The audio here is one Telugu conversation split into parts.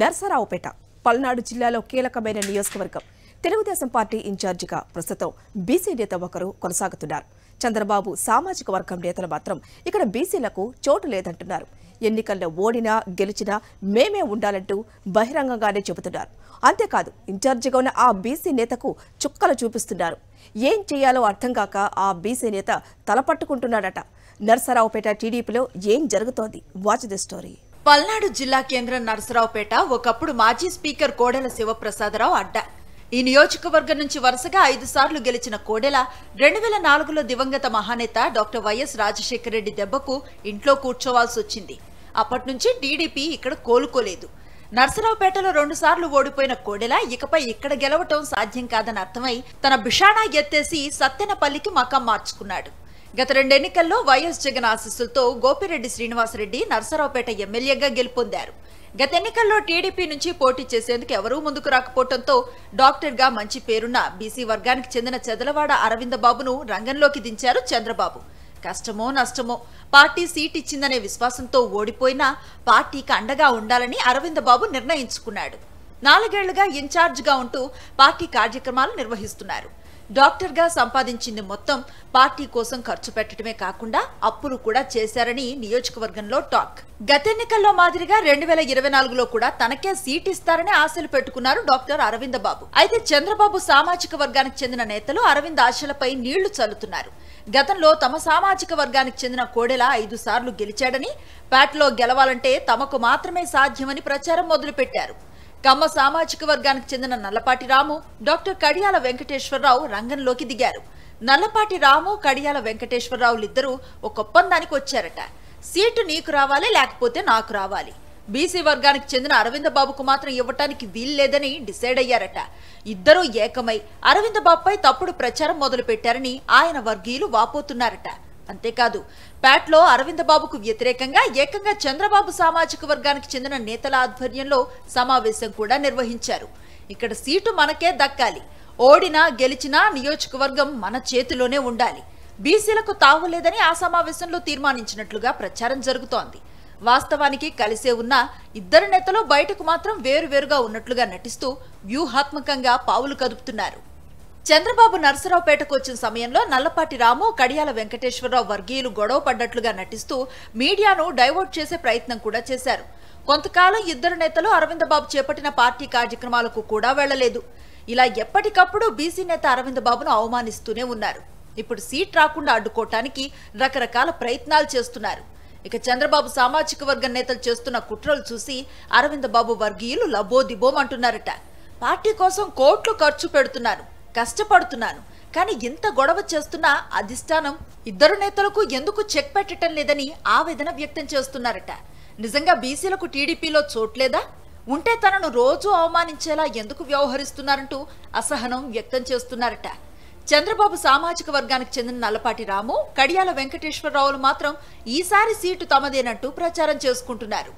నర్సరావుపేట పల్నాడు జిల్లాలో కీలకమైన నియోజకవర్గం తెలుగుదేశం పార్టీ ఇన్ఛార్జిగా ప్రస్తుతం బీసీ నేత ఒకరు కొనసాగుతున్నారు చంద్రబాబు సామాజిక వర్గం నేతలు మాత్రం ఇక్కడ బీసీలకు చోటు లేదంటున్నారు ఎన్నికల్లో ఓడినా గెలిచినా మేమే ఉండాలంటూ బహిరంగంగానే చెబుతున్నారు అంతేకాదు ఇన్ఛార్జిగా ఉన్న ఆ బీసీ నేతకు చుక్కలు చూపిస్తున్నారు ఏం చేయాలో అర్థం కాక ఆ బీసీ నేత తలపట్టుకుంటున్నాడట నర్సరావుపేట టీడీపీలో ఏం జరుగుతోంది వాచ్ ది స్టోరీ పల్నాడు జిల్లా కేంద్రం నరసరావుపేట ఒకప్పుడు మాజీ స్పీకర్ కోడెల శివప్రసాదరావు అడ్డ ఈ నియోజకవర్గం నుంచి వరుసగా ఐదు సార్లు గెలిచిన కోడెల రెండు వేల నాలుగులో దివంగత మహానేత డాక్టర్ వైఎస్ రాజశేఖర రెడ్డి దెబ్బకు ఇంట్లో కూర్చోవాల్సి వచ్చింది అప్పటి నుంచి టీడీపీ ఇక్కడ కోలుకోలేదు నర్సరావుపేటలో రెండుసార్లు ఓడిపోయిన కోడెల ఇకపై ఇక్కడ గెలవటం సాధ్యం కాదని అర్థమై తన బిషాణా ఎత్తేసి సత్తెనపల్లికి మకం మార్చుకున్నాడు గత రెండు ఎన్నికల్లో వైఎస్ జగన్ ఆశీస్సులతో గోపిరెడ్డి శ్రీనివాసరెడ్డి నర్సరావుపేట ఎమ్మెల్యేగా గెలుపొందారు గత ఎన్నికల్లో టీడీపీ నుంచి పోటీ చేసేందుకు ఎవరూ ముందుకు రాకపోవడంతో డాక్టర్గా మంచి పేరున్న బీసీ వర్గానికి చెందిన చెదలవాడ అరవింద బాబును రంగంలోకి దించారు చంద్రబాబు కష్టమో నష్టమో పార్టీ సీట్ ఇచ్చిందనే విశ్వాసంతో ఓడిపోయినా పార్టీకి అండగా ఉండాలని అరవింద బాబు నిర్ణయించుకున్నాడు నాలుగేళ్లుగా ఇన్ఛార్జ్గా ఉంటూ పార్టీ కార్యక్రమాలు నిర్వహిస్తున్నారు డాక్టర్గా సంపాదించింది మొత్తం పార్టీ కోసం ఖర్చు పెట్టడమే కాకుండా అప్పులు కూడా చేశారని నియోజకవర్గంలో టాక్ గత ఎన్నికల్లో మాదిరిగా రెండు వేల ఇరవై నాలుగులో కూడా తనకే సీట్ ఇస్తారని ఆశలు పెట్టుకున్నారు డాక్టర్ అరవింద్ బాబు అయితే చంద్రబాబు సామాజిక వర్గానికి చెందిన నేతలు అరవింద్ ఆశలపై నీళ్లు చల్లుతున్నారు గతంలో తమ సామాజిక వర్గానికి చెందిన కోడెల ఐదు సార్లు గెలిచాడని ప్యాట్లో గెలవాలంటే తమకు మాత్రమే సాధ్యమని ప్రచారం మొదలుపెట్టారు కమ్మ సామాజిక వర్గానికి చెందిన నల్లపాటి రాము డాక్టర్ కడియాల వెంకటేశ్వరరావు రంగంలోకి దిగారు నల్లపాటి రాము కడియాల వెంకటేశ్వరరావులిద్దరూ ఒక ఒప్పందానికి వచ్చారట సీటు నీకు రావాలి లేకపోతే నాకు రావాలి బీసీ వర్గానికి చెందిన అరవింద బాబుకు మాత్రం ఇవ్వటానికి వీల్లేదని డిసైడ్ అయ్యారట ఇద్దరూ ఏకమై అరవింద బాబుపై తప్పుడు ప్రచారం మొదలుపెట్టారని ఆయన వర్గీయులు వాపోతున్నారట అంతేకాదు ప్యాట్లో అరవింద బాబుకు వ్యతిరేకంగా ఏకంగా చంద్రబాబు సామాజిక వర్గానికి చెందిన నేతల ఆధ్వర్యంలో సమావేశం కూడా నిర్వహించారు ఇక్కడ సీటు మనకే దక్కాలి ఓడినా గెలిచినా నియోజకవర్గం మన చేతిలోనే ఉండాలి బీసీలకు తావులేదని ఆ సమావేశంలో తీర్మానించినట్లుగా ప్రచారం జరుగుతోంది వాస్తవానికి కలిసే ఉన్న ఇద్దరు నేతలు బయటకు మాత్రం వేరువేరుగా ఉన్నట్లుగా నటిస్తూ వ్యూహాత్మకంగా పావులు కదుపుతున్నారు చంద్రబాబు నర్సరావుపేటకు వచ్చిన సమయంలో నల్లపాటి రాము కడియాల వెంకటేశ్వరరావు వర్గీయులు గొడవ పడ్డట్లుగా నటిస్తూ మీడియాను డైవర్ట్ చేసే ప్రయత్నం కూడా చేశారు కొంతకాలం ఇద్దరు నేతలు అరవింద్ బాబు చేపట్టిన పార్టీ కార్యక్రమాలకు కూడా వెళ్లలేదు ఇలా ఎప్పటికప్పుడు బీసీ నేత అరవింద్ బాబును అవమానిస్తూనే ఉన్నారు ఇప్పుడు సీట్ రాకుండా అడ్డుకోవటానికి రకరకాల ప్రయత్నాలు చేస్తున్నారు ఇక చంద్రబాబు సామాజిక వర్గం నేతలు చేస్తున్న కుట్రలు చూసి అరవింద బాబు వర్గీయులు లబోదిబోమంటున్నారట పార్టీ కోసం కోట్లు ఖర్చు పెడుతున్నారు కష్టపడుతున్నాను కానీ ఎంత గొడవ చేస్తున్నా అధిష్టానం ఇద్దరు నేతలకు ఎందుకు చెక్ పెట్టడం లేదని ఆవేదన వ్యక్తం చేస్తున్నారట నిజంగా బీసీలకు టీడీపీలో చోట్లేదా ఉంటే తనను రోజూ అవమానించేలా ఎందుకు వ్యవహరిస్తున్నారంటూ అసహనం వ్యక్తం చేస్తున్నారట చంద్రబాబు సామాజిక వర్గానికి చెందిన నల్లపాటి రాము కడియాల వెంకటేశ్వరరావులు మాత్రం ఈసారి సీటు తమదేనంటూ ప్రచారం చేసుకుంటున్నారు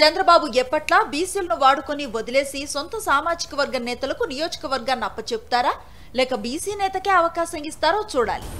చంద్రబాబు ఎప్పట్లా బీసీలను వాడుకొని వదిలేసి సొంత సామాజిక వర్గ నేతలకు నియోజకవర్గాన్ని అప్పచెప్తారా లేక బీసీ నేతకే అవకాశం ఇస్తారో చూడాలి